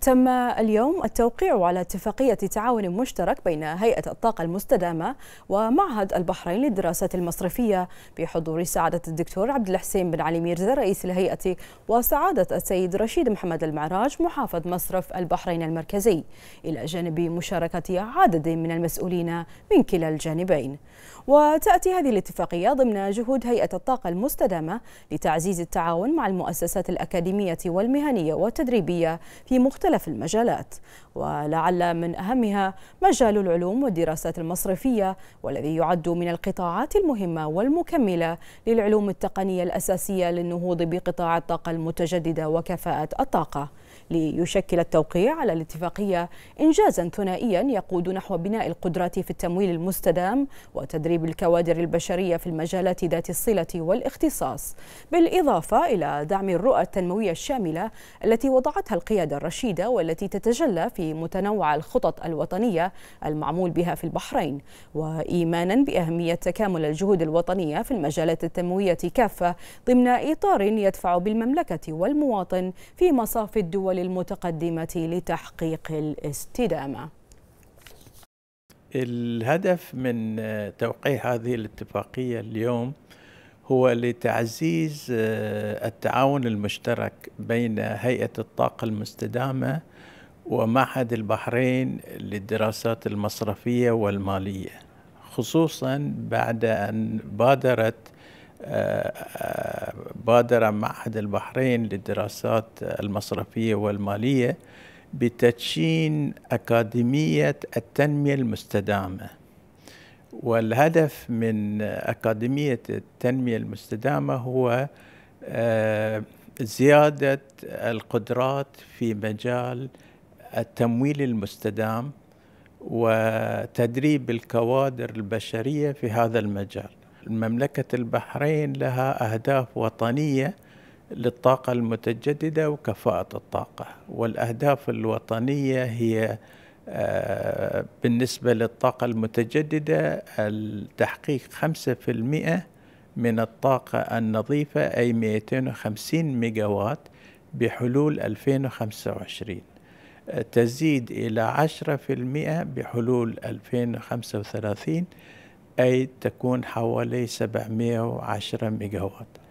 تم اليوم التوقيع على اتفاقية تعاون مشترك بين هيئة الطاقة المستدامة ومعهد البحرين للدراسات المصرفية بحضور سعادة الدكتور عبد الحسين بن علي ميرزا رئيس الهيئة وسعادة السيد رشيد محمد المعراج محافظ مصرف البحرين المركزي إلى جانب مشاركة عدد من المسؤولين من كلا الجانبين وتأتي هذه الاتفاقية ضمن جهود هيئة الطاقة المستدامة لتعزيز التعاون مع المؤسسات الأكاديمية والمهنية والتدريبية في مختلف مختلف المجالات ولعل من أهمها مجال العلوم والدراسات المصرفية والذي يعد من القطاعات المهمة والمكملة للعلوم التقنية الأساسية للنهوض بقطاع الطاقة المتجددة وكفاءة الطاقة ليشكل التوقيع على الاتفاقية إنجازا ثنائيا يقود نحو بناء القدرات في التمويل المستدام وتدريب الكوادر البشرية في المجالات ذات الصلة والاختصاص بالإضافة إلى دعم الرؤى التنموية الشاملة التي وضعتها القيادة الرشيدة والتي تتجلى في متنوع الخطط الوطنية المعمول بها في البحرين وإيمانا بأهمية تكامل الجهود الوطنية في المجالات التنموية كافة ضمن إطار يدفع بالمملكة والمواطن في مصاف الدول الدول المتقدمة لتحقيق الاستدامة الهدف من توقيع هذه الاتفاقية اليوم هو لتعزيز آه، التعاون المشترك بين هيئة الطاقة المستدامة ومعهد البحرين للدراسات المصرفية والمالية خصوصا بعد أن بادرت بادر معهد البحرين للدراسات المصرفية والمالية بتدشين أكاديمية التنمية المستدامة والهدف من أكاديمية التنمية المستدامة هو آه، زيادة القدرات في مجال التمويل المستدام وتدريب الكوادر البشرية في هذا المجال مملكة البحرين لها أهداف وطنية للطاقة المتجددة وكفاءة الطاقة والأهداف الوطنية هي آه، بالنسبة للطاقة المتجددة تحقيق 5% من الطاقة النظيفة أي 250 ميجاوات بحلول 2025 تزيد إلى 10% بحلول 2035 أي تكون حوالي 710 ميجاوات